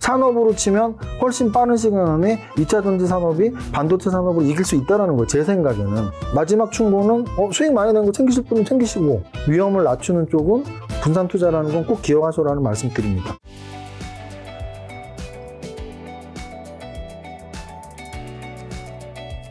산업으로 치면 훨씬 빠른 시간 안에 2차 전지 산업이 반도체 산업을 이길 수 있다는 거예요. 제 생각에는. 마지막 충고는 어, 수익 많이 낸 거 챙기실 분은 챙기시고 위험을 낮추는 쪽은 분산 투자라는 건 꼭기억하소라는 말씀드립니다.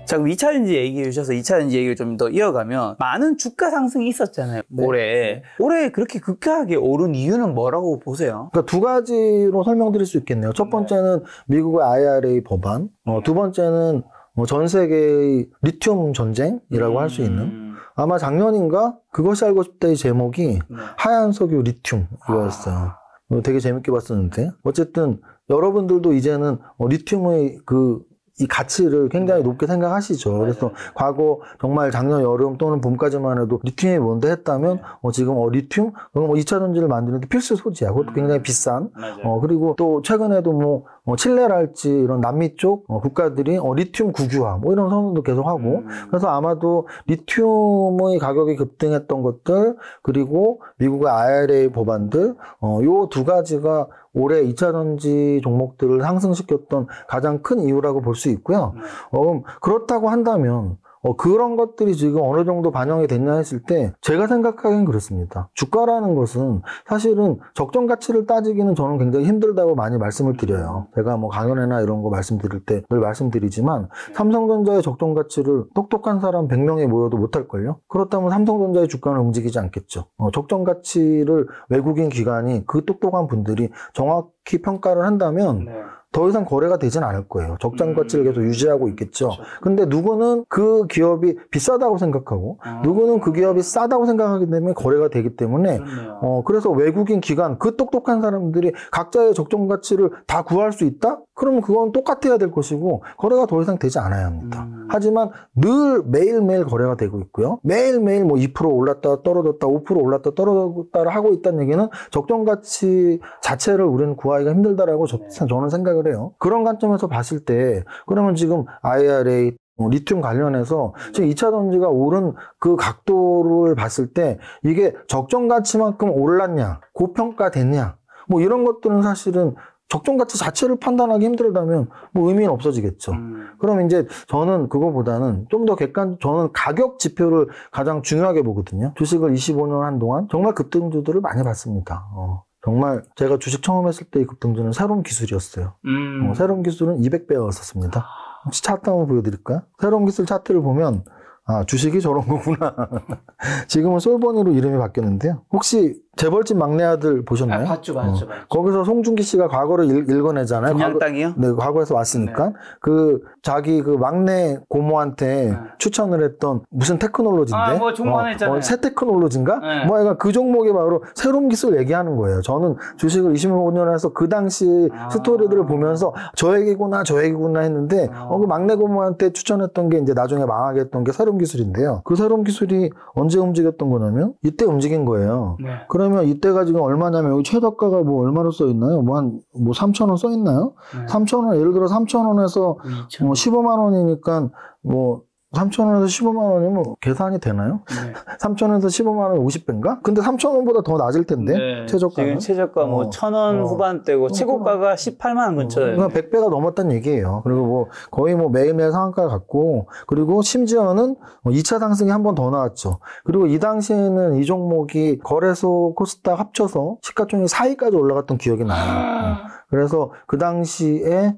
자, 그럼 2차 전지 얘기해 주셔서 2차 전지 얘기를 좀 더 이어가면 많은 주가 상승이 있었잖아요. 네. 올해. 네. 올해 그렇게 극격하게 오른 이유는 뭐라고 보세요? 그러니까 두 가지로 설명드릴 수 있겠네요. 첫 네. 번째는 미국의 IRA 법안, 어, 두 번째는 뭐 전 세계의 리튬 전쟁이라고 음... 할수 있는 아마 작년인가 그것이 알고 싶다의 제목이 네. 하얀 석유 리튬 이거였어요. 아... 어, 되게 재밌게 봤었는데 어쨌든 여러분들도 이제는 어, 리튬의 그이 가치를 굉장히 높게 생각하시죠. 맞아요. 네. 그래서 과거 정말 작년 여름 또는 봄까지만 해도 리튬이 뭔데 했다면 네. 어, 지금 어, 리튬 그럼 뭐 2차 전지를 만드는데 필수 소지야. 그것도 음. 굉장히 비싼. 맞아요. 어, 그리고 또 최근에도 뭐 어, 칠레랄지 이런 남미 쪽 어, 국가들이 어, 리튬 국유화 뭐 이런 선언도 계속 하고 음. 그래서 아마도 리튬의 가격이 급등했던 것들 그리고 미국의 IRA 법안들 어, 요 두 가지가 올해 2차 전지 종목들을 상승시켰던 가장 큰 이유라고 볼 수 있고요. 음. 어, 그렇다고 한다면 어, 그런 것들이 지금 어느 정도 반영이 됐냐 했을 때 제가 생각하기엔 그렇습니다. 주가라는 것은 사실은 적정 가치를 따지기는 저는 굉장히 힘들다고 많이 말씀을 드려요. 제가 뭐 강연회나 이런 거 말씀드릴 때 늘 말씀드리지만 삼성전자의 적정 가치를 똑똑한 사람 100명이 모여도 못 할걸요? 그렇다면 삼성전자의 주가는 움직이지 않겠죠. 어, 적정 가치를 외국인 기관이 그 똑똑한 분들이 정확히 평가를 한다면 네. 더 이상 거래가 되진 않을 거예요. 적장 가치를 계속 음. 유지하고 있겠죠. 그렇죠. 근데 누구는 그 기업이 비싸다고 생각하고 아. 누구는 그 기업이 싸다고 생각하기 때문에 거래가 되기 때문에 어, 그래서 외국인 기관 그 똑똑한 사람들이 각자의 적정 가치를 다 구할 수 있다? 그러면 그건 똑같아야 될 것이고 거래가 더 이상 되지 않아야 합니다. 음. 하지만 늘 매일매일 거래가 되고 있고요. 매일매일 뭐 2% 올랐다 떨어졌다 5% 올랐다 떨어졌다를 하고 있다는 얘기는 적정 가치 자체를 우리는 구하기가 힘들다라고 네. 저, 저는 생각을 그래요. 그런 관점에서 봤을 때 그러면 지금 IRA 뭐 리튬 관련해서 지금 2차 전지가 오른 그 각도를 봤을 때 이게 적정 가치만큼 올랐냐, 고평가됐냐, 뭐 이런 것들은 사실은 적정 가치 자체를 판단하기 힘들다면 뭐 의미는 없어지겠죠. 음. 그럼 이제 저는 그거보다는 좀 더 객관, 저는 가격 지표를 가장 중요하게 보거든요. 주식을 25년 한동안 정말 급등주들을 많이 봤습니다. 어. 정말 제가 주식 처음 했을 때 이 급등주는 새로운 기술이었어요. 음. 어, 새로운 기술은 200배였었습니다. 혹시 차트 한번 보여드릴까요? 새로운 기술 차트를 보면 아 주식이 저런 거구나. 지금은 솔버니로 이름이 바뀌었는데요. 혹시 재벌집 막내 아들 보셨나요? 아, 봤죠, 봤죠, 어. 봤죠. 거기서 송중기 씨가 과거를 읽, 읽어내잖아요. 분양땅이요? 과거, 네, 과거에서 왔으니까. 네. 그 자기 그 막내 고모한테 네. 추천을 했던 무슨 테크놀로지인데? 아, 뭐 종관했잖아요. 어, 어, 새 테크놀로지인가? 네. 뭐 약간 그 종목이 바로 새로운 기술 얘기하는 거예요. 저는 주식을 25년 해서 그 당시 아. 스토리들을 보면서 저 얘기구나, 저 얘기구나 했는데 아. 어, 그 막내 고모한테 추천했던 게 이제 나중에 망하게 했던 게 새로운 기술인데요. 그 새로운 기술이 언제 움직였던 거냐면 이때 움직인 거예요. 네. 그런 그러면 이때가 지금 얼마냐면 여기 최저가가 뭐 얼마로 써 있나요? 뭐 한뭐 뭐 3천 원써 있나요? 네. 3천 원 예를 들어 3천 원에서 뭐 15만 원이니까 뭐 3천원에서 15만원이면 뭐 계산이 되나요? 네. 3천원에서 15만원 50배인가? 근데 3천원보다 더 낮을 텐데 네. 최저가 지금 최저가 뭐 천원 어. 어. 후반대고 어. 최고가가 18만원 근처에요 100배가 그러니까 넘었다는 얘기예요 그리고 뭐 거의 뭐 매일매일 상한가를 갖고 그리고 심지어는 2차 뭐 상승이 한 번 더 나왔죠 그리고 이 당시에는 이 종목이 거래소 코스닥 합쳐서 시가총액 4위까지 올라갔던 기억이 나요 아. 네. 그래서 그 당시에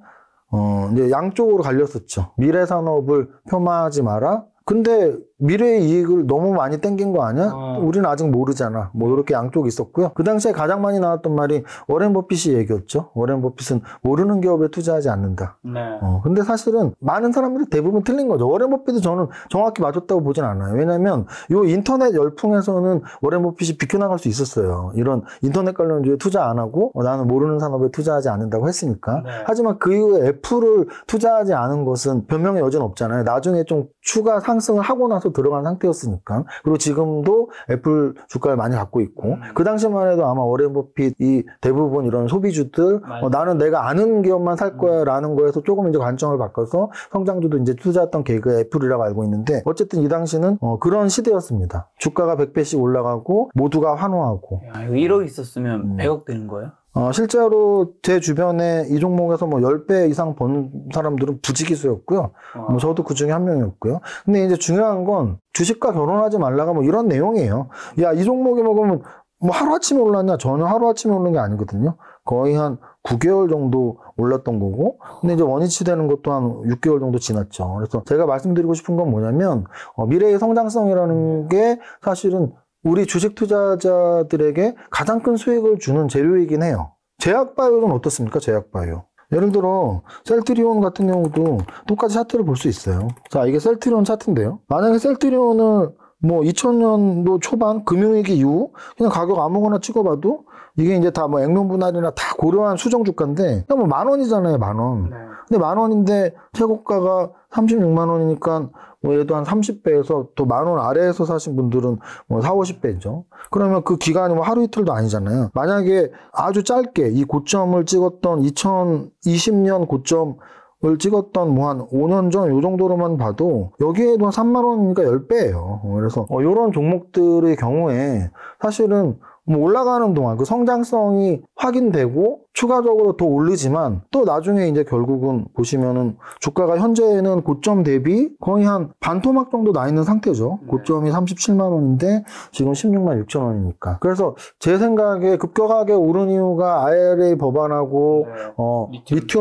어, 이제 양쪽으로 갈렸었죠. 미래 산업을 폄하하지 마라. 근데 미래의 이익을 너무 많이 땡긴 거 아니야? 아. 우리는 아직 모르잖아. 뭐 이렇게 양쪽 있었고요. 그 당시에 가장 많이 나왔던 말이 워렌 버핏이 얘기였죠. 워렌 버핏은 모르는 기업에 투자하지 않는다. 네. 어, 근데 사실은 많은 사람들이 대부분 틀린 거죠. 워렌 버핏도 저는 정확히 맞았다고 보진 않아요. 왜냐면 이 인터넷 열풍에서는 워렌 버핏이 비켜나갈 수 있었어요. 이런 인터넷 관련주에 투자 안 하고 어, 나는 모르는 산업에 투자하지 않는다고 했으니까. 네. 하지만 그 이후에 애플을 투자하지 않은 것은 변명의 여지는 없잖아요. 나중에 좀 추가 상승을 하고 나서 또 들어간 상태였으니까. 그리고 지금도 애플 주가를 많이 갖고 있고. 음. 그 당시만 해도 아마 워렌 버핏이 대부분 이런 소비주들 어, 나는 내가 아는 기업만 살 음. 거야 라는 거에서 조금 이제 관점을 바꿔서 성장주도 이제 투자했던 개그 애플이라고 알고 있는데 어쨌든 이 당시는 어, 그런 시대였습니다. 주가가 100배씩 올라가고 모두가 환호하고. 야, 이 1억 있었으면 음. 100억 되는 거예요? 어, 실제로 제 주변에 이 종목에서 뭐 10배 이상 본 사람들은 부지기수였고요. 아. 뭐 저도 그 중에 한 명이었고요. 근데 이제 중요한 건 주식과 결혼하지 말라가 뭐 이런 내용이에요. 야, 이 종목이 먹으면 뭐, 뭐 하루아침에 올랐냐? 전혀 하루아침에 오른 게 아니거든요. 거의 한 9개월 정도 올랐던 거고, 근데 이제 원위치 되는 것도 한 6개월 정도 지났죠. 그래서 제가 말씀드리고 싶은 건 뭐냐면, 어, 미래의 성장성이라는 게 사실은 우리 주식 투자자들에게 가장 큰 수익을 주는 재료이긴 해요. 제약바이오는 어떻습니까? 제약바이오. 예를 들어 셀트리온 같은 경우도 똑같이 차트를 볼 수 있어요. 자 이게 셀트리온 차트인데요. 만약에 셀트리온을 뭐 2000년도 초반 금융위기 이후 그냥 가격 아무거나 찍어봐도 이게 이제 다 뭐 액면 분할이나 다 고려한 수정 주가인데 그냥 뭐 만 원이잖아요, 만 원. 네. 근데 만 원인데 최고가가 36만 원이니까 뭐 얘도 한 30배에서 또 만 원 아래에서 사신 분들은 뭐 4, 50배죠. 그러면 그 기간이 뭐 하루 이틀도 아니잖아요. 만약에 아주 짧게 이 고점을 찍었던 2020년 고점 을 찍었던 뭐 한 5년 전요 정도로만 봐도 여기에도 한 3만 원이니까 10배예요. 그래서 이런 뭐 종목들의 경우에 사실은 뭐 올라가는 동안 그 성장성이 확인되고 추가적으로 더올리지만또 나중에 이제 결국은 보시면은 주가가 현재는 고점 대비 거의 한 반토막 정도 나 있는 상태죠. 네. 고점이 37만 원인데 지금 16만 6천 원이니까. 그래서 제 생각에 급격하게 오른 이유가 IRA 법안하고 네. 어, 리튬.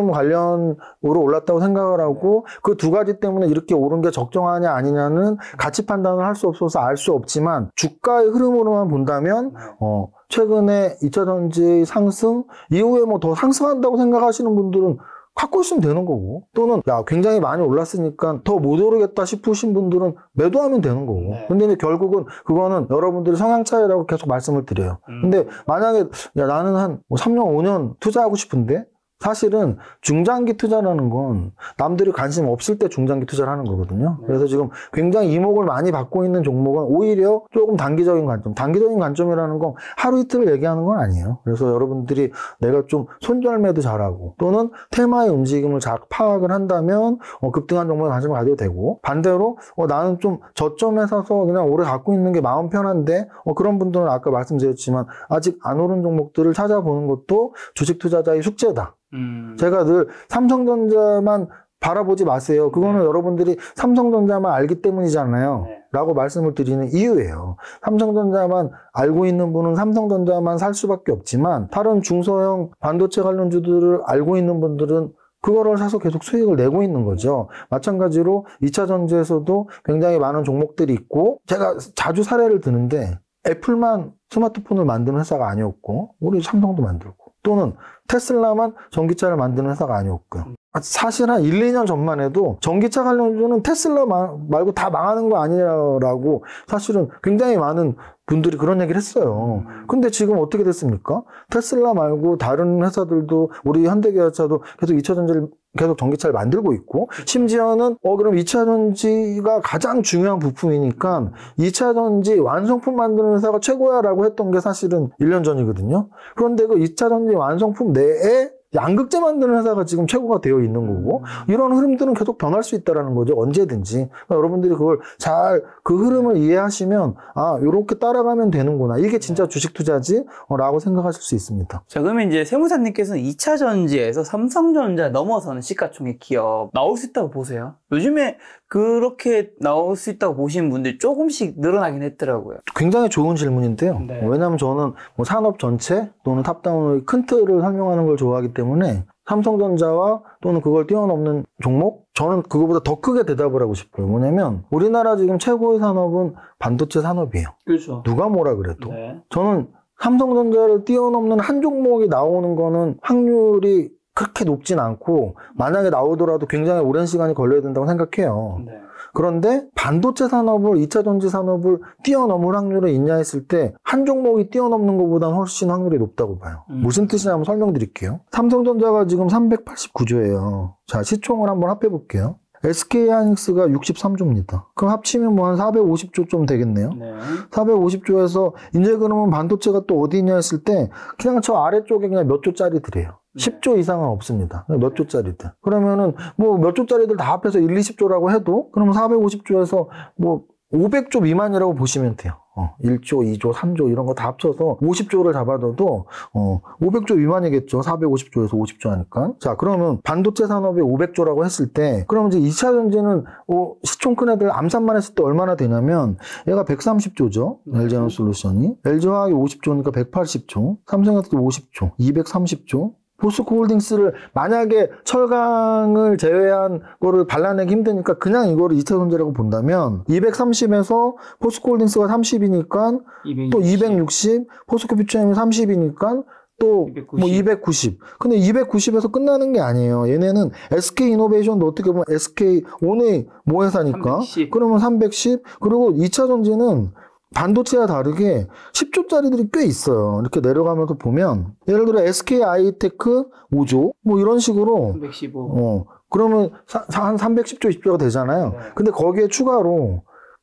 관련으로 올랐다고 생각을 하고 그 두 가지 때문에 이렇게 오른 게 적정하냐 아니냐는 가치 판단을 할 수 없어서 알 수 없지만 주가의 흐름으로만 본다면 네. 어, 최근에 2차 전지 상승 이후에 뭐 더 상승한다고 생각하시는 분들은 갖고 있으면 되는 거고 또는 야 굉장히 많이 올랐으니까 더 못 오르겠다 싶으신 분들은 매도하면 되는 거고 네. 근데 결국은 그거는 여러분들이 성향 차이라고 계속 말씀을 드려요 음. 근데 만약에 야 나는 한뭐 3년 5년 투자하고 싶은데 사실은 중장기 투자라는 건 남들이 관심 없을 때 중장기 투자를 하는 거거든요. 네. 그래서 지금 굉장히 이목을 많이 받고 있는 종목은 오히려 조금 단기적인 관점. 단기적인 관점이라는 건 하루 이틀을 얘기하는 건 아니에요. 그래서 여러분들이 내가 좀 손절매도 잘하고 또는 테마의 움직임을 잘 파악을 한다면 어, 급등한 종목에 관심을 가져도 되고 반대로 어, 나는 좀 저점에 서서 그냥 오래 갖고 있는 게 마음 편한데 어, 그런 분들은 아까 말씀드렸지만 아직 안 오른 종목들을 찾아보는 것도 주식 투자자의 숙제다. 음. 제가 늘 삼성전자만 바라보지 마세요. 그거는 네. 여러분들이 삼성전자만 알기 때문이잖아요. 네. 라고 말씀을 드리는 이유예요. 삼성전자만 알고 있는 분은 삼성전자만 살 수밖에 없지만 다른 중소형 반도체 관련주들을 알고 있는 분들은 그거를 사서 계속 수익을 내고 있는 거죠. 마찬가지로 2차 전지에서도 굉장히 많은 종목들이 있고 제가 자주 사례를 드는데 애플만 스마트폰을 만드는 회사가 아니었고 우리 삼성도 만들고 또는 테슬라만 전기차를 만드는 회사가 아니었고요. 사실 한 1, 2년 전만 해도 전기차 관련주는 테슬라 말고 다 망하는 거 아니라고 사실은 굉장히 많은 분들이 그런 얘기를 했어요. 근데 지금 어떻게 됐습니까? 테슬라 말고 다른 회사들도 우리 현대기아차도 계속 2차 전지를 계속 전기차를 만들고 있고 심지어는 어 그럼 2차 전지가 가장 중요한 부품이니까 2차 전지 완성품 만드는 회사가 최고야라고 했던 게 사실은 1년 전이거든요. 그런데 그 2차 전지 완성품 내에 양극재 만드는 회사가 지금 최고가 되어 있는 거고 음. 이런 흐름들은 계속 변할 수 있다라는 거죠 언제든지 그러니까 여러분들이 그걸 잘 그 흐름을 네. 이해하시면 아 이렇게 따라가면 되는구나 이게 진짜 네. 주식 투자지라고 생각하실 수 있습니다. 자 그러면 이제 세무사님께서는 2차 전지에서 삼성전자 넘어서는 시가총액 기업 나올 수 있다고 보세요. 요즘에 그렇게 나올 수 있다고 보시는 분들이 조금씩 늘어나긴 했더라고요. 굉장히 좋은 질문인데요. 네. 왜냐하면 저는 뭐 산업 전체 또는 탑다운의 큰 틀을 설명하는 걸 좋아하기 때문에 삼성전자와 또는 그걸 뛰어넘는 종목? 저는 그거보다 더 크게 대답을 하고 싶어요. 뭐냐면 우리나라 지금 최고의 산업은 반도체 산업이에요. 그렇죠. 누가 뭐라 그래도. 네. 저는 삼성전자를 뛰어넘는 한 종목이 나오는 거는 확률이 그렇게 높진 않고 만약에 나오더라도 굉장히 오랜 시간이 걸려야 된다고 생각해요. 네. 그런데 반도체 산업을 2차 전지 산업을 뛰어넘을 확률이 있냐 했을때 한 종목이 뛰어넘는 것보다 훨씬 확률이 높다고 봐요. 음. 무슨 뜻이냐면 설명드릴게요. 삼성전자가 지금 389조예요. 자 시총을 한번 합해 볼게요. SK 하이닉스가 63조입니다. 그럼 합치면 뭐 한 450조 좀 되겠네요. 네. 450조에서 이제 그러면 반도체가 또 어디냐 했을 때 그냥 저 아래쪽에 그냥 몇 조짜리 들이에요 네. 10조 이상은 없습니다. 몇 조짜리들. 그러면은 뭐 몇 조짜리들 다 합해서 1, 20조라고 해도 그러면 450조에서 뭐 500조 미만이라고 보시면 돼요. 어, 1조, 2조, 3조 이런 거 다 합쳐서 50조를 잡아둬도 어, 500조 미만이겠죠. 450조에서 50조 하니까. 자, 그러면 반도체 산업이 500조라고 했을 때 그러면 이제 2차 전지는 어, 시총 큰 애들 암산만 했을 때 얼마나 되냐면 얘가 130조죠. 음. LG에너솔루션이. LG화학이 50조니까 180조, 삼성에서도 50조, 230조, 보스코 홀딩스를 만약에 철강을 제외한 거를 발라내기 힘드니까 그냥 이거를 2차 손절라고 본다면 230에서 포스코 홀딩스가 30이니까 260. 또 260, 포스코 퓨처엠이 30이니까 또 뭐 290. 근데 290에서 끝나는 게 아니에요. 얘네는 SK 이노베이션도 어떻게 보면 SK 오네 모회사니까. 310. 그러면 310. 그리고 2차 전지는 반도체와 다르게 10조짜리들이 꽤 있어요. 이렇게 내려가면서 보면 예를 들어 SK 아이테크 5조 뭐 이런 식으로 315. 어 그러면 사, 한 310조 10조가 되잖아요. 네. 근데 거기에 추가로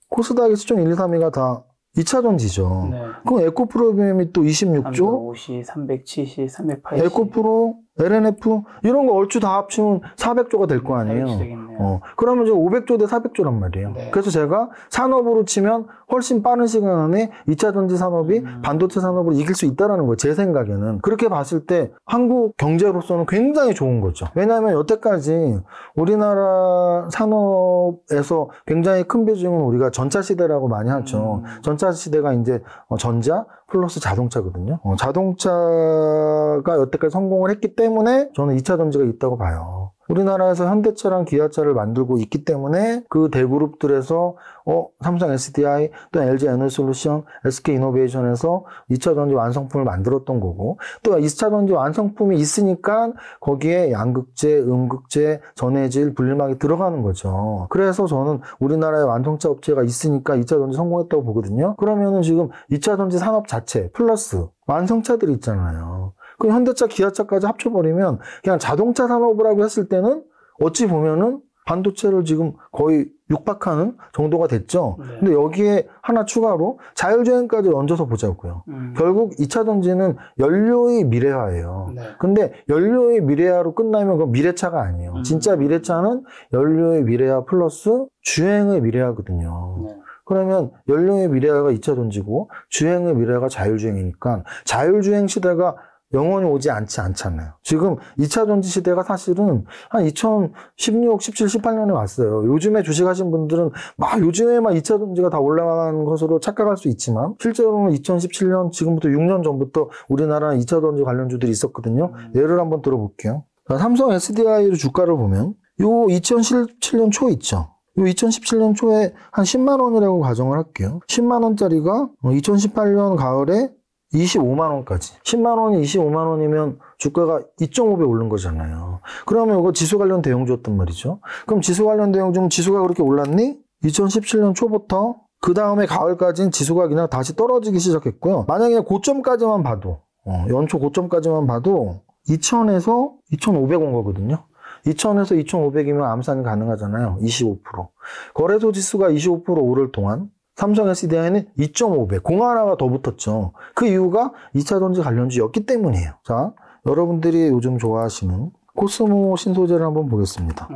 코스닥의 수준 1, 2, 3위가 다 2차전지죠. 네. 그럼 에코프로 비엠이 또 26조? 350, 370, 380. 에코프로 LNF 이런 거 얼추 다 합치면 400조가 될 거 아니에요. 어, 그러면 이제 500조 대 400조란 말이에요. 네. 그래서 제가 산업으로 치면 훨씬 빠른 시간 안에 2차 전지 산업이 음. 반도체 산업으로 이길 수 있다라는 거예요. 제 생각에는 그렇게 봤을 때 한국 경제로서는 굉장히 좋은 거죠. 왜냐하면 여태까지 우리나라 산업에서 굉장히 큰 비중은 우리가 전차 시대라고 많이 하죠. 음. 전차 시대가 이제 어, 전자 플러스 자동차거든요. 어, 자동차가 여태까지 성공을 했기 때문에 저는 2차 전지가 있다고 봐요. 우리나라에서 현대차랑 기아차를 만들고 있기 때문에 그 대그룹들에서 어 삼성 SDI 또 LG 에너솔루션 SK 이노베이션에서 2차 전지 완성품을 만들었던 거고 또 2차 전지 완성품이 있으니까 거기에 양극재, 음극재, 전해질, 분리막이 들어가는 거죠. 그래서 저는 우리나라에 완성차 업체가 있으니까 2차 전지 성공했다고 보거든요. 그러면은 지금 2차 전지 산업 자체 플러스 완성차들이 있잖아요. 그 현대차, 기아차까지 합쳐버리면 그냥 자동차 산업이라고 했을 때는 어찌 보면은 반도체를 지금 거의 육박하는 정도가 됐죠. 네. 근데 여기에 하나 추가로 자율주행까지 얹어서 보자고요. 음. 결국 2차 전지는 연료의 미래화예요. 네. 근데 연료의 미래화로 끝나면 그 미래차가 아니에요. 음. 진짜 미래차는 연료의 미래화 플러스 주행의 미래화거든요. 네. 그러면 연료의 미래화가 2차 전지고 주행의 미래화가 자율주행이니까 자율주행 시대가 영원히 오지 않지 않잖아요. 지금 2차 전지 시대가 사실은 한 2016, 17, 18년에 왔어요. 요즘에 주식하신 분들은 막요즘에막 2차 전지가 다 올라간 것으로 착각할 수 있지만 실제로는 2017년 지금부터 6년 전부터 우리나라 2차 전지 관련주들이 있었거든요. 음. 예를 한번 들어볼게요. 삼성 SDI의 주가를 보면 요 2017년 초 있죠. 요 2017년 초에 한 10만 원이라고 가정을 할게요. 10만 원짜리가 2018년 가을에 25만 원까지. 10만 원이 25만 원이면 주가가 2.5배 오른 거잖아요. 그러면 이거 지수 관련 대형주였단 말이죠. 그럼 지수 관련 대형주면 지수가 그렇게 올랐니? 2017년 초부터 그 다음에 가을까지는 지수가 그냥 다시 떨어지기 시작했고요. 만약에 고점까지만 봐도 어, 연초 고점까지만 봐도 2,000에서 2,500원 거거든요. 2,000에서 2,500이면 암산이 가능하잖아요. 25%. 거래소 지수가 25% 오를 동안 삼성 SDI는 2.5배, 공하나가 더 붙었죠. 그 이유가 2차 전지 관련주였기 때문이에요. 자, 여러분들이 요즘 좋아하시는 코스모 신소재를 한번 보겠습니다.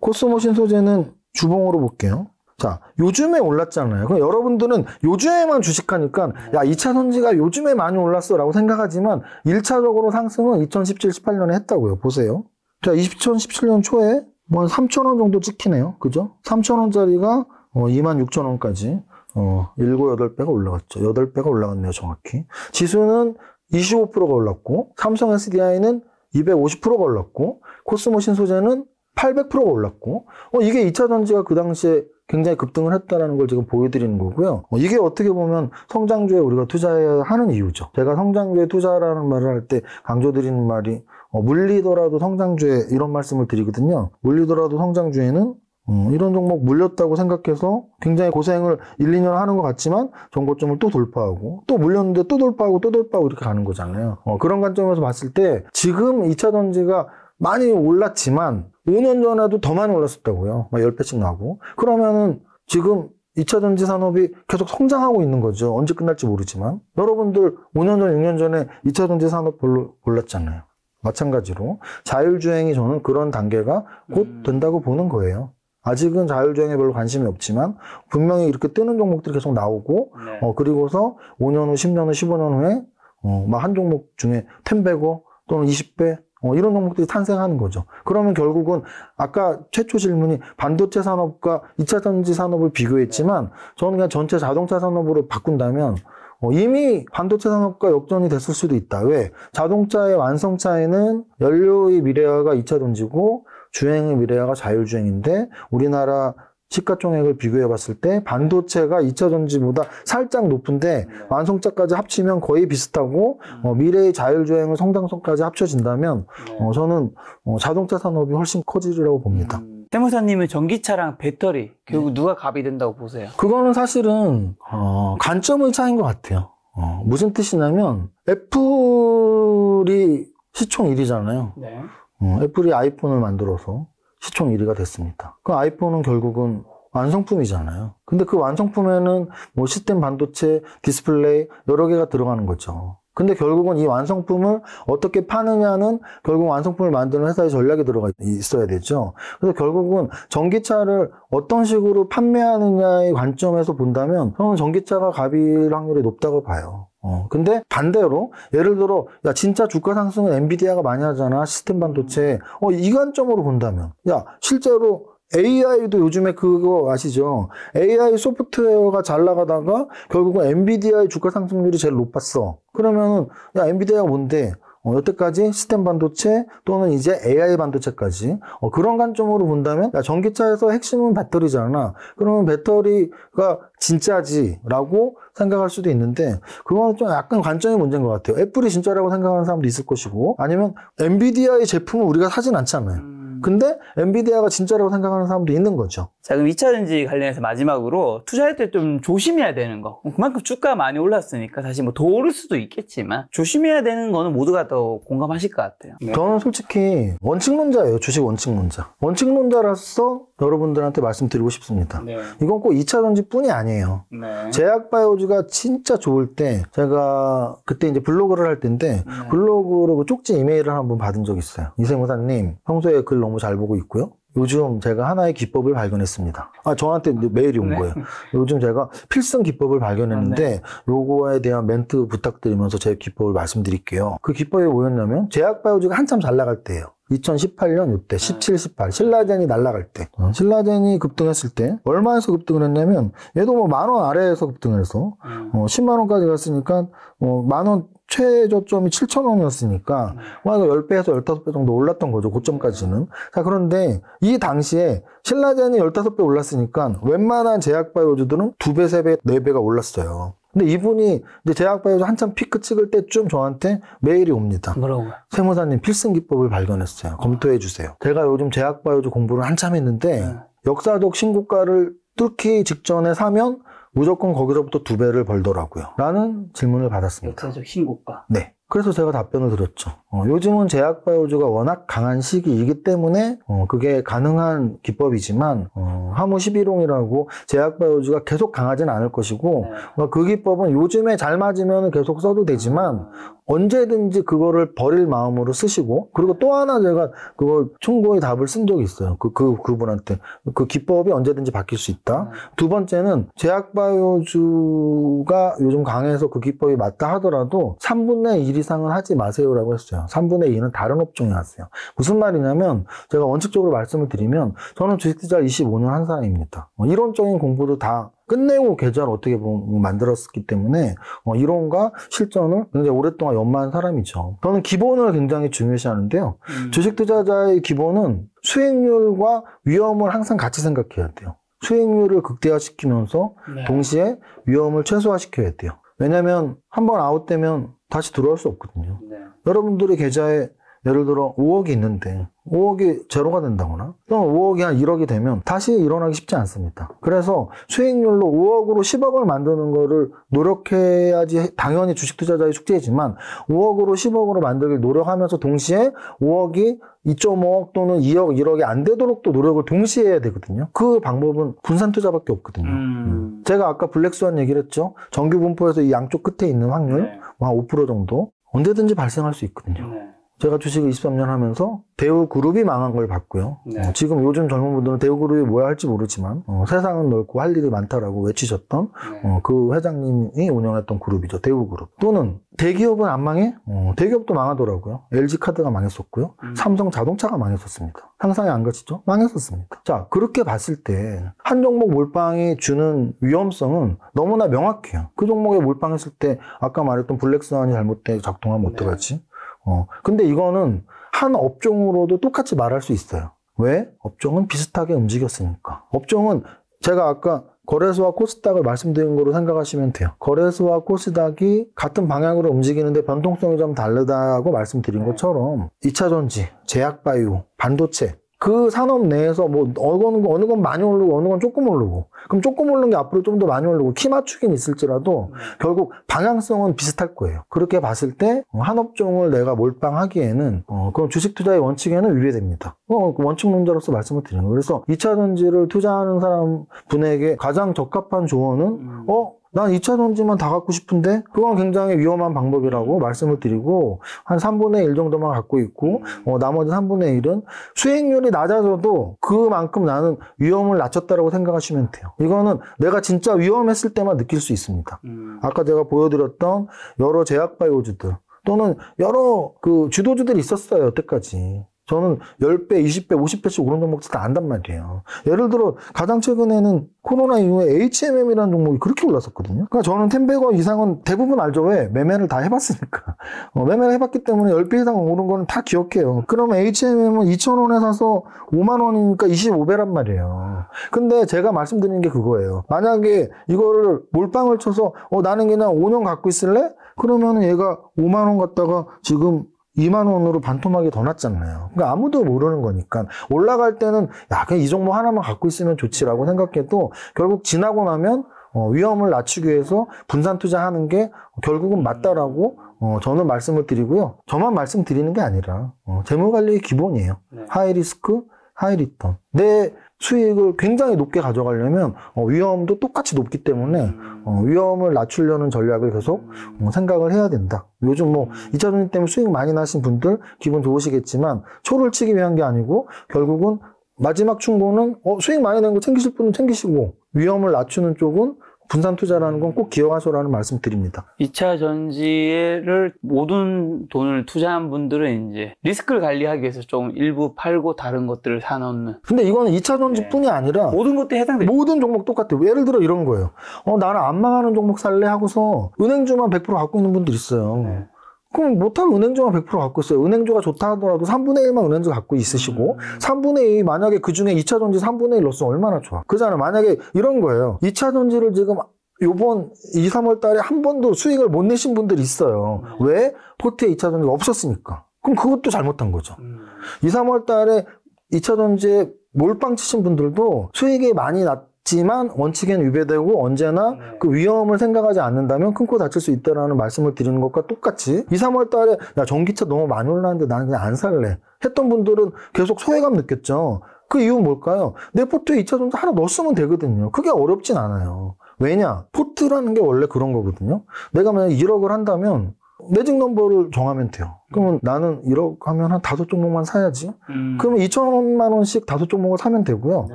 코스모 신소재는 주봉으로 볼게요. 자, 요즘에 올랐잖아요. 그럼 여러분들은 요즘에만 주식하니까, 네. 야, 2차 선지가 요즘에 많이 올랐어 라고 생각하지만, 1차적으로 상승은 2017, 18년에 했다고요. 보세요. 자, 2017년 초에 뭐3천원 정도 찍히네요. 그죠? 3천원짜리가 어, 26,000원까지 어, 7, 8배가 올라갔죠. 8배가 올라갔네요, 정확히. 지수는 25%가 올랐고 삼성 SDI는 250%가 올랐고 코스모신 소재는 800%가 올랐고 어, 이게 2차 전지가 그 당시에 굉장히 급등을 했다는 걸 지금 보여드리는 거고요. 어, 이게 어떻게 보면 성장주에 우리가 투자해야 하는 이유죠. 제가 성장주에 투자라는 말을 할 때 강조드리는 말이 어, 물리더라도 성장주에 이런 말씀을 드리거든요. 물리더라도 성장주에는 어, 이런 종목 물렸다고 생각해서 굉장히 고생을 1, 2년 하는 것 같지만 정고점을 또 돌파하고 또 물렸는데 또 돌파하고 또 돌파하고 이렇게 가는 거잖아요. 어, 그런 관점에서 봤을 때 지금 2차 전지가 많이 올랐지만 5년 전에도 더 많이 올랐었다고요. 막 10배씩 나고. 그러면은 지금 2차 전지 산업이 계속 성장하고 있는 거죠. 언제 끝날지 모르지만. 여러분들 5년 전, 6년 전에 2차 전지 산업 별로 올랐잖아요 마찬가지로 자율주행이 저는 그런 단계가 곧 음. 된다고 보는 거예요. 아직은 자율주행에 별로 관심이 없지만 분명히 이렇게 뜨는 종목들이 계속 나오고 네. 어 그리고서 5년 후, 10년 후, 15년 후에 어막 한 종목 중에 10배고 또는 20배 어 이런 종목들이 탄생하는 거죠. 그러면 결국은 아까 최초 질문이 반도체 산업과 2차 전지 산업을 비교했지만 저는 그냥 전체 자동차 산업으로 바꾼다면 어, 이미 반도체 산업과 역전이 됐을 수도 있다. 왜? 자동차의 완성차에는 연료의 미래화가 2차 전지고 주행의 미래가 자율주행인데 우리나라 시가총액을 비교해 봤을 때 반도체가 2차 전지보다 살짝 높은데 완성차까지 합치면 거의 비슷하고 음. 어, 미래의 자율주행을 성장성까지 합쳐진다면 어, 네. 저는 어, 자동차 산업이 훨씬 커지리라고 봅니다. 음. 세무사님은 전기차랑 배터리 결국 네. 누가 갑이 된다고 보세요? 그거는 사실은 어, 관점의 차인 것 같아요. 어, 무슨 뜻이냐면 애플이 시총 1위잖아요. 네. 어, 애플이 아이폰을 만들어서 시총 1위가 됐습니다. 그 아이폰은 결국은 완성품이잖아요. 근데 그 완성품에는 뭐 시스템 반도체, 디스플레이 여러 개가 들어가는 거죠. 근데 결국은 이 완성품을 어떻게 파느냐는 결국 완성품을 만드는 회사의 전략이 들어가 있어야 되죠. 그래서 결국은 전기차를 어떤 식으로 판매하느냐의 관점에서 본다면 저는 전기차가 갑일 확률이 높다고 봐요. 어, 근데 반대로 예를 들어 야 진짜 주가 상승은 엔비디아가 많이 하잖아 시스템 반도체 어, 이 관점으로 본다면 야 실제로 AI도 요즘에 그거 아시죠? AI 소프트웨어가 잘 나가다가 결국은 엔비디아의 주가 상승률이 제일 높았어. 그러면은 야 엔비디아가 뭔데? 어, 여태까지 시스템 반도체 또는 이제 AI 반도체까지 어, 그런 관점으로 본다면 야, 전기차에서 핵심은 배터리잖아. 그러면 배터리가 진짜지라고 생각할 수도 있는데 그건 좀 약간 관점이 문제인 것 같아요. 애플이 진짜라고 생각하는 사람도 있을 것이고 아니면 엔비디아의 제품을 우리가 사진 않잖아요. 음. 근데 엔비디아가 진짜라고 생각하는 사람도 있는 거죠. 자, 그럼 2차전지 관련해서 마지막으로 투자할 때 좀 조심해야 되는 거. 그만큼 주가 많이 올랐으니까 다시 뭐더 오를 수도 있겠지만 조심해야 되는 거는 모두가 더 공감하실 것 같아요. 네. 저는 솔직히 원칙론자예요. 주식 원칙론자. 원칙론자라서 여러분들한테 말씀드리고 싶습니다. 네. 이건 꼭 2차전지 뿐이 아니에요. 네. 제약바이오즈가 진짜 좋을 때 제가 그때 이제 블로그를 할 때인데 네. 블로그로 그 쪽지 이메일을 한번 받은 적 있어요. 이세무사님 평소에 글 너무 잘 보고 있고요. 요즘 제가 하나의 기법을 발견했습니다. 아, 저한테 이제 메일이 온 네. 거예요. 요즘 제가 필승 기법을 발견했는데, 아, 네. 요거에 대한 멘트 부탁드리면서 제 기법을 말씀드릴게요. 그 기법이 뭐였냐면, 제약바이오즈가 한참 잘 나갈 때예요. 2018년 이때 17, 18 신라젠이 날라갈 때 응. 어? 신라젠이 급등했을 때 얼마에서 급등을 했냐면 얘도 뭐 만원 아래에서 급등을 해서 응. 음. 어, 10만 원까지 갔으니까 어, 만원 최저점이 7천0 0원이었으니까 와, 뭐 음. 10배에서 15배 정도 올랐던 거죠, 고점까지는. 자, 그런데 이 당시에 신라젠이 15배 올랐으니까 웬만한 제약바이오즈들은 2배, 3배, 4배가 올랐어요. 근데 이분이 이제 제약바이오즈 한참 피크 찍을 때쯤 저한테 메일이 옵니다. 뭐라고? 세무사님 필승 기법을 발견했어요. 검토해 주세요. 제가 요즘 제약바이오즈 공부를 한참 했는데, 음. 역사적 신고가를 뚫기 직전에 사면 무조건 거기서부터 두 배를 벌더라고요. 라는 질문을 받았습니다. 역사적 신고가. 네. 그래서 제가 답변을 드렸죠. 어, 요즘은 제약 바이오주가 워낙 강한 시기이기 때문에 어, 그게 가능한 기법이지만 어, 하모 11홍이라고 제약 바이오주가 계속 강하진 않을 것이고 네. 어, 그 기법은 요즘에 잘 맞으면 계속 써도 되지만 언제든지 그거를 버릴 마음으로 쓰시고 그리고 또 하나 제가 그거 충고의 답을 쓴 적이 있어요. 그, 그 그분한테 그 기법이 언제든지 바뀔 수 있다. 네. 두 번째는 제약 바이오주가 요즘 강해서 그 기법이 맞다 하더라도 3분의 1 이상은 하지 마세요라고 했어요. 왔어요. 3분의 2는 다른 업종에 왔어요. 무슨 말이냐면 제가 원칙적으로 말씀을 드리면 저는 주식 투자 25년 한 사람입니다. 뭐 이론적인 공부도 다 끝내고 계좌를 어떻게 보면 만들었기 때문에 뭐 이론과 실전을 굉장히 오랫동안 연마한 사람이죠. 저는 기본을 굉장히 중요시하는데요. 음. 주식 투자자의 기본은 수익률과 위험을 항상 같이 생각해야 돼요. 수익률을 극대화시키면서 네. 동시에 위험을 최소화시켜야 돼요. 왜냐하면 한 번 아웃되면 다시 들어올 수 없거든요. 네. 여러분들의 계좌에 예를 들어 5억이 있는데 5억이 제로가 된다거나 또는 5억이 한 1억이 되면 다시 일어나기 쉽지 않습니다. 그래서 수익률로 5억으로 10억을 만드는 거를 노력해야지 당연히 주식 투자자의 숙제이지만 5억으로 10억으로 만들기 노력하면서 동시에 5억이 2.5억 또는 2억, 1억이 안 되도록 또 노력을 동시에 해야 되거든요. 그 방법은 분산 투자밖에 없거든요. 음. 음. 제가 아까 블랙스완 얘기를 했죠. 정규 분포에서 이 양쪽 끝에 있는 확률 네. 5 뭐 정도. 언제든지 발생할 수 있거든요. 네. 제가 주식을 23년 하면서 대우 그룹이 망한 걸 봤고요. 네. 어, 지금 요즘 젊은 분들은 대우 그룹이 뭐야 할지 모르지만 어, 세상은 넓고 할 일이 많다라고 외치셨던 네. 어, 그 회장님이 운영했던 그룹이죠. 대우 그룹. 또는 대기업은 안 망해? 어, 대기업도 망하더라고요. LG 카드가 망했었고요. 음. 삼성 자동차가 망했었습니다. 상상이 안 가시죠? 망했었습니다. 자, 그렇게 봤을 때 한 종목 몰빵이 주는 위험성은 너무나 명확해요. 그 종목에 몰빵했을 때 아까 말했던 블랙스완이 잘못돼 작동하면 어떡하지? 네. 어, 근데 이거는 한 업종으로도 똑같이 말할 수 있어요. 왜? 업종은 비슷하게 움직였으니까. 업종은 제가 아까 거래소와 코스닥을 말씀드린 거로 생각하시면 돼요. 거래소와 코스닥이 같은 방향으로 움직이는데 변동성이 좀 다르다고 말씀드린 네. 것처럼 2차전지, 제약바이오, 반도체 그 산업 내에서 뭐 어느 건, 어느 건 많이 오르고 어느 건 조금 오르고 그럼 조금 오른게 앞으로 좀 더 많이 오르고 키 맞추긴 있을지라도 음. 결국 방향성은 비슷할 거예요. 그렇게 봤을 때한 어, 업종을 내가 몰빵하기에는 어, 그럼 주식 투자의 원칙에는 위배됩니다. 어, 그 원칙론자로서 말씀을 드리는 거예요. 그래서 2차 전지를 투자하는 사람 분에게 가장 적합한 조언은 음. 어난 2차 전지만 다 갖고 싶은데 그건 굉장히 위험한 방법이라고 말씀을 드리고 한 3분의 1 정도만 갖고 있고 어, 나머지 3분의 1은 수익률이 낮아져도 그만큼 나는 위험을 낮췄다라고 생각하시면 돼요. 이거는 내가 진짜 위험했을 때만 느낄 수 있습니다. 음. 아까 제가 보여드렸던 여러 제약 바이오주들 또는 여러 그 주도주들이 있었어요 여태까지 저는 10배, 20배, 50배씩 오른 종목들 다 안단 말이에요. 예를 들어 가장 최근에는 코로나 이후에 HMM이라는 종목이 그렇게 올랐었거든요. 그러니까 저는 텐베원 이상은 대부분 알죠. 왜? 매매를 다 해봤으니까. 어, 매매를 해봤기 때문에 10배 이상 오른 거는 다 기억해요. 그럼 HMM은 2,000원에 사서 5만원이니까 25배란 말이에요. 근데 제가 말씀드리는 게 그거예요. 만약에 이거를 몰빵을 쳐서 어, 나는 그냥 5년 갖고 있을래? 그러면 얘가 5만원 갖다가 지금 2만 원으로 반토막이 더낮잖아요 그러니까 아무도 모르는 거니까 올라갈 때는 야 그냥 이 정도 하나만 갖고 있으면 좋지라고 생각해도 결국 지나고 나면 어, 위험을 낮추기 위해서 분산 투자하는 게 결국은 맞다라고 어, 저는 말씀을 드리고요. 저만 말씀드리는 게 아니라 어, 재무 관리의 기본이에요. 네. 하이 리스크, 하이 리턴. 내 수익을 굉장히 높게 가져가려면 어, 위험도 똑같이 높기 때문에 음. 어, 위험을 낮추려는 전략을 계속 어, 생각을 해야 된다. 요즘 뭐 2차 전지 때문에 수익 많이 나신 분들 기분 좋으시겠지만 초를 치기 위한 게 아니고 결국은 마지막 충고는 어, 수익 많이 낸 거 챙기실 분은 챙기시고 위험을 낮추는 쪽은 분산 투자라는 건 꼭 기억하소라는 말씀 드립니다. 2차 전지를 모든 돈을 투자한 분들은 이제 리스크를 관리하기 위해서 좀 일부 팔고 다른 것들을 사놓는. 근데 이거는 2차 전지뿐이 아니라 모든 것도 해당돼. 모든 종목 똑같아요. 예를 들어 이런 거예요. 어, 나는 안 망하는 종목 살래 하고서 은행주만 100% 갖고 있는 분들 있어요. 네. 그럼 못하면 은행주가100% 갖고 있어요. 은행주가 좋다 하더라도 3분의 1만 은행주 갖고 있으시고, 3분의 음. 2, 만약에 그 중에 2차전지 3분의 1로서 얼마나 좋아. 그잖아. 만약에 이런 거예요. 2차전지를 지금 요번 2, 3월 달에 한 번도 수익을 못 내신 분들 있어요. 음. 왜? 포트에 2차전지가 없었으니까. 그럼 그것도 잘못한 거죠. 2, 음. 3월 달에 2차전지에 몰빵 치신 분들도 수익이 많이 났 있지만 원칙엔 위배되고 언제나 네. 그 위험을 생각하지 않는다면 끊고 다칠 수 있다라는 말씀을 드리는 것과 똑같이 2, 3월 달에 야 전기차 너무 많이 올랐는데 나는 그냥 안 살래 했던 분들은 계속 소외감 느꼈죠. 그 이유는 뭘까요? 내 포트에 2차 전지 하나 넣었으면 되거든요. 그게 어렵진 않아요. 왜냐? 포트라는 게 원래 그런 거거든요. 내가 만약 1억을 한다면 매직 넘버를 정하면 돼요. 그러면 음. 나는 이렇게 하면 한 다섯 종목만 사야지. 음. 그러면 2천만 원씩 다섯 종목을 사면 되고요. 네.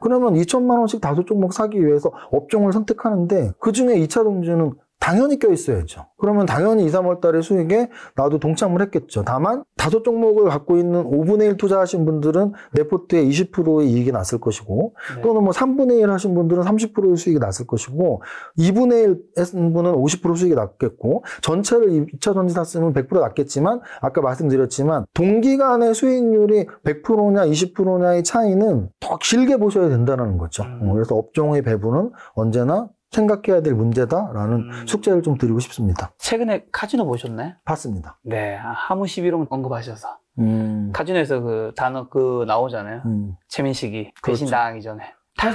그러면 2천만 원씩 다섯 종목 사기 위해서 업종을 선택하는데 그 중에 2차 동주는 당연히 껴있어야죠. 그러면 당연히 2, 3월 달에 수익에 나도 동참을 했겠죠. 다만 다섯 종목을 갖고 있는 5분의 1 투자하신 분들은 내 포트에 20%의 이익이 났을 것이고 네. 또는 뭐 3분의 1 하신 분들은 30%의 수익이 났을 것이고 2분의 1했신 분은 50% 수익이 났겠고 전체를 2차 전지 샀으면 100% 났겠지만 아까 말씀드렸지만 동기간의 수익률이 100%냐 20%냐의 차이는 더 길게 보셔야 된다는 거죠. 음. 어, 그래서 업종의 배분은 언제나 생각해야 될 문제다라는 음. 숙제를 좀 드리고 싶습니다. 최근에 카지노 보셨나 봤습니다. 네, 하무 11호 언급하셔서 음. 카지노에서 그 단어 그 나오잖아요. 음. 최민식이 그렇죠. 배신당하기 전에. 아.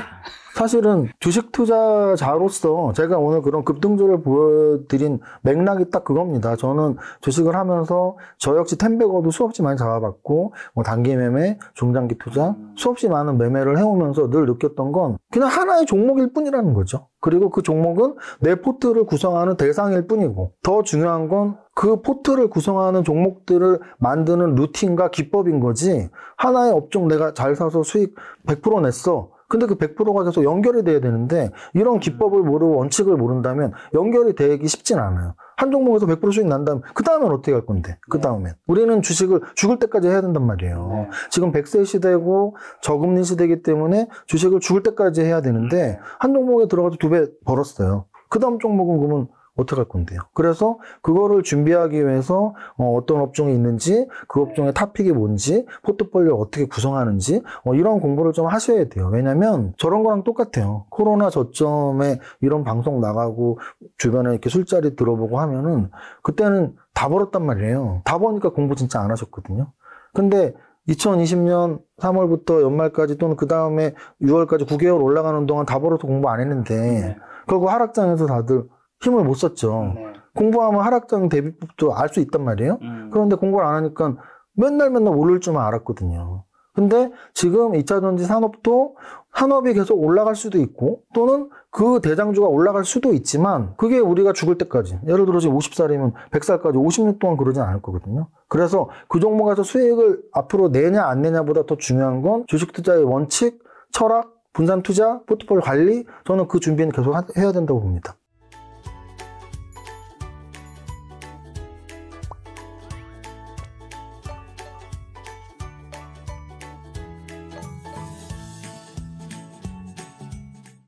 사실은 주식 투자자로서 제가 오늘 그런 급등주를 보여드린 맥락이 딱 그겁니다. 저는 주식을 하면서 저 역시 텐베거도 수없이 많이 잡아봤고 뭐 단기 매매, 중장기 투자 음. 수없이 많은 매매를 해오면서 늘 느꼈던 건 그냥 하나의 종목일 뿐이라는 거죠. 그리고 그 종목은 내 포트를 구성하는 대상일 뿐이고 더 중요한 건 그 포트를 구성하는 종목들을 만드는 루틴과 기법인 거지 하나의 업종 내가 잘 사서 수익 100% 냈어 근데 그 100%가 계속 연결이 돼야 되는데 이런 기법을 모르고 원칙을 모른다면 연결이 되기 쉽진 않아요. 한 종목에서 100% 수익 난다면 그 다음엔 어떻게 할 건데? 그 네. 다음엔 우리는 주식을 죽을 때까지 해야 된단 말이에요. 네. 지금 100세 시대고 저금리 시대이기 때문에 주식을 죽을 때까지 해야 되는데 네. 한 종목에 들어가서 두 배 벌었어요. 그 다음 종목은 그러면 어떻게 할 건데요? 그래서 그거를 준비하기 위해서 어, 떤 업종이 있는지 그 업종의 탑픽이 뭔지 포트폴리오를 어떻게 구성하는지 어, 이런 공부를 좀 하셔야 돼요. 왜냐면 저런 거랑 똑같아요. 코로나 저점에 이런 방송 나가고 주변에 이렇게 술자리 들어보고 하면은 그때는 다 벌었단 말이에요. 다보니까 공부 진짜 안 하셨거든요. 근데 2020년 3월부터 연말까지 또는 그 다음에 6월까지 9개월 올라가는 동안 다 벌어서 공부 안 했는데 네. 그리고 하락장에서 다들 힘을 못 썼죠. 네. 공부하면 하락장 대비법도 알 수 있단 말이에요. 음. 그런데 공부를 안 하니까 맨날 맨날 오를 줄만 알았거든요. 근데 지금 2차 전지 산업도 산업이 계속 올라갈 수도 있고 또는 그 대장주가 올라갈 수도 있지만 그게 우리가 죽을 때까지 예를 들어 지금 50살이면 100살까지 50년 동안 그러진 않을 거거든요. 그래서 그 종목에서 수익을 앞으로 내냐 안 내냐보다 더 중요한 건 주식 투자의 원칙, 철학, 분산 투자, 포트폴리오 관리 저는 그 준비는 계속 해야 된다고 봅니다.